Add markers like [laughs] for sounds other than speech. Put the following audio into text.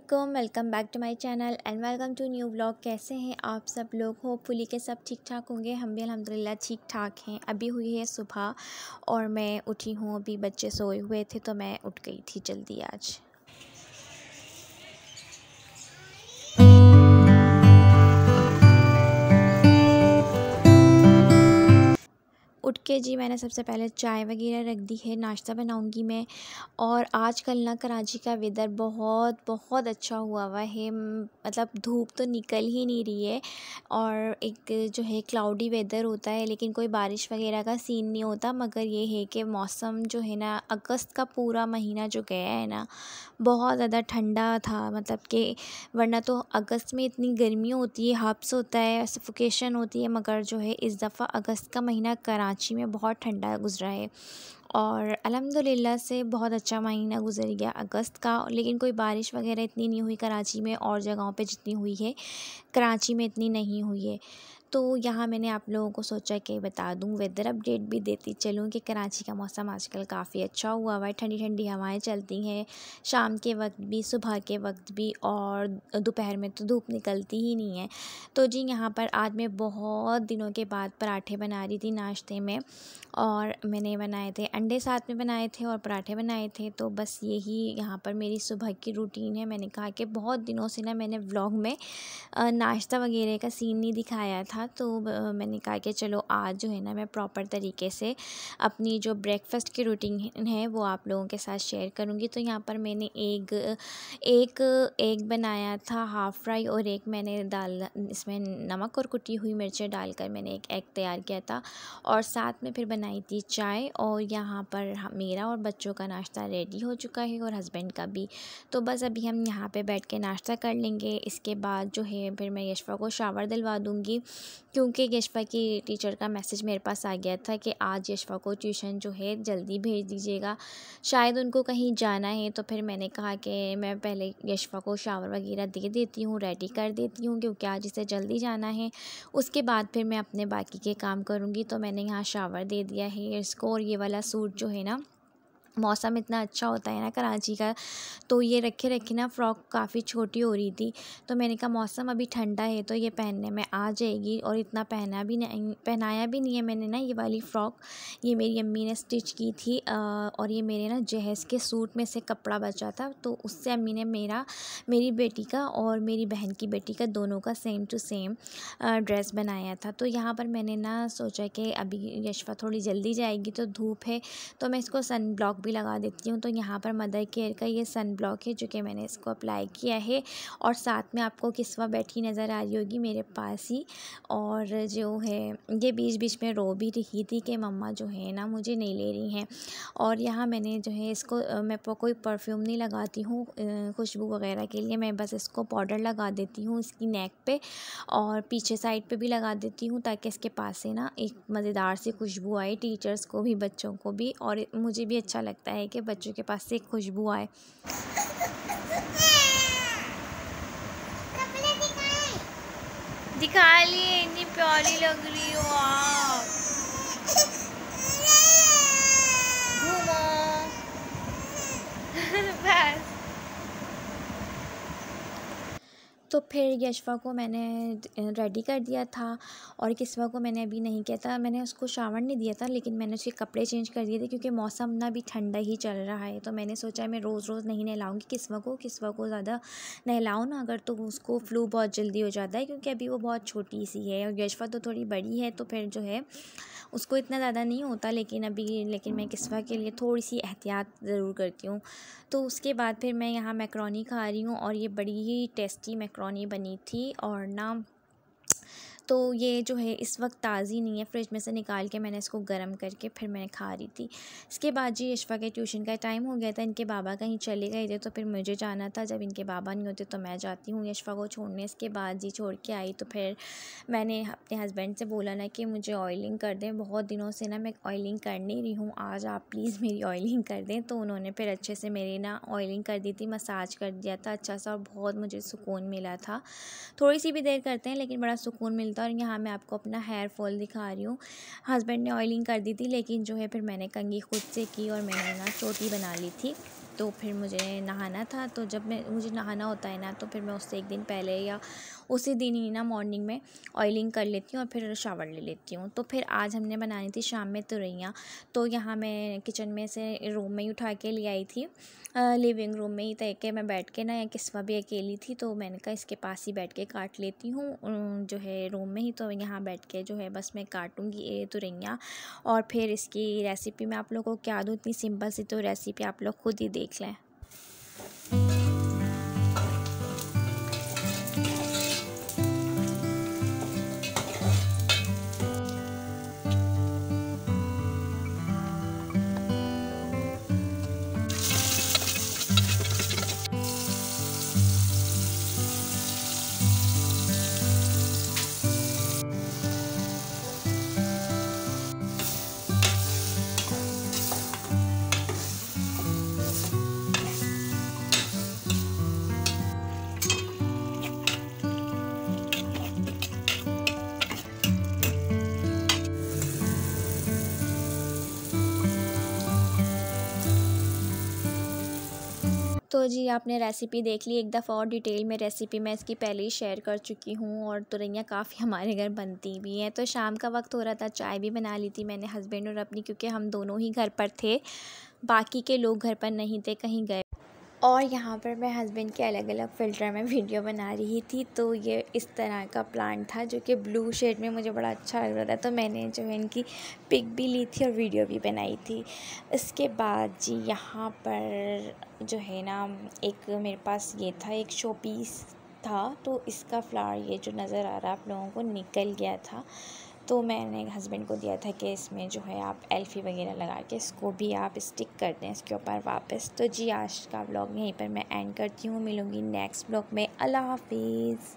Aslam welcome back to my channel and welcome to new blog कैसे हैं आप सब लोग होपफुली के सब ठीक ठाक होंगे हम भी अलहमदिल्ला ठीक ठाक हैं अभी हुई है सुबह और मैं उठी हूँ अभी बच्चे सोए हुए थे तो मैं उठ गई थी जल्दी आज उठ के जी मैंने सबसे पहले चाय वगैरह रख दी है नाश्ता बनाऊंगी मैं और आज कल ना कराची का वेदर बहुत बहुत अच्छा हुआ हुआ है मतलब धूप तो निकल ही नहीं रही है और एक जो है क्लाउडी वेदर होता है लेकिन कोई बारिश वगैरह का सीन नहीं होता मगर ये है कि मौसम जो है ना अगस्त का पूरा महीना जो गया है ना बहुत ज़्यादा ठंडा था मतलब कि वरना तो अगस्त में इतनी गर्मी होती है हाप्स होता है सफोकेशन होती है मगर जो है इस दफ़ा अगस्त का महीना कराची कराची में बहुत ठंडा गुजरा है और अलहमदिल्ला से बहुत अच्छा महीना गुजर गया अगस्त का लेकिन कोई बारिश वगैरह इतनी नहीं हुई कराची में और जगहों पे जितनी हुई है कराची में इतनी नहीं हुई है तो यहाँ मैंने आप लोगों को सोचा कि बता दूँ वेदर अपडेट भी देती चलूँ कि कराची का मौसम आजकल काफ़ी अच्छा हुआ हुआ है ठंडी ठंडी हवाएं चलती हैं शाम के वक्त भी सुबह के वक्त भी और दोपहर में तो धूप निकलती ही नहीं है तो जी यहाँ पर आज मैं बहुत दिनों के बाद पराठे बना रही थी नाश्ते में और मैंने बनाए थे अंडे साथ में बनाए थे और पराठे बनाए थे तो बस यही यहाँ पर मेरी सुबह की रूटीन है मैंने कहा कि बहुत दिनों से ना मैंने व्लॉग में नाश्ता वगैरह का सीन नहीं दिखाया था था तो मैंने कहा कि चलो आज जो है ना मैं प्रॉपर तरीके से अपनी जो ब्रेकफास्ट की रूटीन है वो आप लोगों के साथ शेयर करूँगी तो यहाँ पर मैंने एक एक एग बनाया था हाफ़ फ्राई और एक मैंने डाल इसमें नमक और कुटी हुई मिर्चें डालकर मैंने एक एग तैयार किया था और साथ में फिर बनाई थी चाय और यहाँ पर मेरा और बच्चों का नाश्ता रेडी हो चुका है और हस्बैंड का भी तो बस अभी हम यहाँ पे बैठ के नाश्ता कर लेंगे इसके बाद जो है फिर मैं यशवा को शावर दिलवा दूँगी क्योंकि यशपा की टीचर का मैसेज मेरे पास आ गया था कि आज यशपा को ट्यूशन जो है जल्दी भेज दीजिएगा शायद उनको कहीं जाना है तो फिर मैंने कहा कि मैं पहले यशपा को शावर वगैरह दे देती हूँ रेडी कर देती हूँ क्योंकि आज इसे जल्दी जाना है उसके बाद फिर मैं अपने बाकी के काम करूँगी तो मैंने यहाँ शावर दे दिया है इसको और ये वाला सूट जो है ना मौसम इतना अच्छा होता है ना कराची का तो ये रखे रखे ना फ़्रॉक काफ़ी छोटी हो रही थी तो मैंने कहा मौसम अभी ठंडा है तो ये पहनने में आ जाएगी और इतना पहना भी नहीं पहनाया भी नहीं है मैंने ना ये वाली फ़्रॉक ये मेरी अम्मी ने स्टिच की थी और ये मेरे ना जहेज़ के सूट में से कपड़ा बचा था तो उससे अम्मी ने मेरा मेरी बेटी का और मेरी बहन की बेटी का दोनों का सेम टू सेम ड्रेस बनाया था तो यहाँ पर मैंने ना सोचा कि अभी यशवा थोड़ी जल्दी जाएगी तो धूप है तो मैं इसको सन ब्लॉक भी भी लगा देती हूँ तो यहाँ पर मदर केयर का ये सन ब्लॉक है जो कि मैंने इसको अप्लाई किया है और साथ में आपको किस्वा बैठी नज़र आ रही होगी मेरे पास ही और जो है ये बीच बीच में रो भी रही थी कि मम्मा जो है ना मुझे नहीं ले रही हैं और यहाँ मैंने जो है इसको मैं कोई परफ्यूम नहीं लगाती हूँ खुशबू वगैरह के लिए मैं बस इसको पाउडर लगा देती हूँ इसकी नेक पर और पीछे साइड पर भी लगा देती हूँ ताकि इसके पास से ना एक मज़ेदार सी खुशबू आए टीचर्स को भी बच्चों को भी और मुझे भी अच्छा लगता है कि बच्चों के पास से एक खुशबू आए दिखा लिए इतनी प्यारी लग रही हो आप तो फिर यशवा को मैंने रेडी कर दिया था और किस्वा को मैंने अभी नहीं किया था मैंने उसको शावर नहीं दिया था लेकिन मैंने उसके कपड़े चेंज कर दिए थे क्योंकि मौसम ना अभी ठंडा ही चल रहा है तो मैंने सोचा मैं रोज़ रोज़ नहीं नहलाऊँगी किस्वा को किस्वा को ज़्यादा नहलाऊँ ना अगर तो उसको फ्लू बहुत जल्दी हो जाता है क्योंकि अभी वो बहुत छोटी सी है और यशवा तो थोड़ी बड़ी है तो फिर जो है उसको इतना ज़्यादा नहीं होता लेकिन अभी लेकिन मैं किस्वा के लिए थोड़ी सी एहतियात ज़रूर करती हूँ तो उसके बाद फिर मैं यहाँ मैक्रोनी खा रही हूँ और ये बड़ी ही टेस्टी मैक्रोनी बनी थी और ना तो ये जो है इस वक्त ताज़ी नहीं है फ्रिज में से निकाल के मैंने इसको गर्म करके फिर मैं खा रही थी इसके बाद जी यशवा के ट्यूशन का टाइम हो गया था इनके बाबा कहीं चले गए थे तो फिर मुझे जाना था जब इनके बाबा नहीं होते तो मैं जाती हूँ यशवा को छोड़ने इसके बाद जी छोड़ के आई तो फिर मैंने अपने हस्बैंड से बोला ना कि मुझे ऑयलिंग कर दें बहुत दिनों से ना मैं ऑयलिंग कर नहीं रही हूँ आज आप प्लीज़ मेरी ऑयलिंग कर दें तो उन्होंने फिर अच्छे से मेरी ना ऑयलिंग कर दी थी मसाज कर दिया था अच्छा सा और बहुत मुझे सुकून मिला था थोड़ी सी भी देर करते हैं लेकिन बड़ा सुकून मिलता था और यहाँ मैं आपको अपना हेयर फॉल दिखा रही हूँ हस्बैंड ने ऑयलिंग कर दी थी लेकिन जो है फिर मैंने कंगी खुद से की और मैंने ना चोटी बना ली थी तो फिर मुझे नहाना था तो जब मैं मुझे नहाना होता है ना तो फिर मैं उससे एक दिन पहले या उसी दिन ही ना मॉर्निंग में ऑयलिंग कर लेती हूँ और फिर शावर ले लेती हूँ तो फिर आज हमने बनानी थी शाम में तुरैया तो यहाँ मैं किचन में से रूम में ही उठा के ले आई थी लिविंग रूम में ही तय के मैं बैठ के ना किस्वा भी अकेली थी तो मैंने कहा इसके पास ही बैठ के काट लेती हूँ जो है रूम में ही तो यहाँ बैठ के जो है बस मैं काटूँगी ये तुरैया और फिर इसकी रेसिपी मैं आप लोगों को क्या दूँ इतनी सिंपल सी तो रेसिपी आप लोग खुद ही देख लें तो जी आपने रेसिपी देख ली एक दफ़ा और डिटेल में रेसिपी मैं इसकी पहले ही शेयर कर चुकी हूँ और तुरैयाँ काफ़ी [laughs] हमारे घर बनती भी हैं तो शाम का वक्त हो रहा था चाय भी बना ली थी मैंने हस्बैंड और अपनी क्योंकि हम दोनों ही घर पर थे बाकी के लोग घर पर नहीं थे कहीं गए और यहाँ पर मैं हस्बैंड के अलग अलग फ़िल्टर में वीडियो बना रही थी तो ये इस तरह का प्लांट था जो कि ब्लू शेड में मुझे बड़ा अच्छा लग रहा था तो मैंने जो है इनकी पिक भी ली थी और वीडियो भी बनाई थी इसके बाद जी यहाँ पर जो है ना एक मेरे पास ये था एक शो पीस था तो इसका फ्लावर ये जो नज़र आ रहा आप लोगों को निकल गया था तो मैंने हस्बैंड को दिया था कि इसमें जो है आप एल्फ़ी वगैरह लगा के इसको भी आप स्टिक कर दें इसके ऊपर वापस तो जी आज का ब्लॉग यहीं पर मैं एंड करती हूँ मिलूँगी नेक्स्ट ब्लॉग में अल्लाह हाफिज़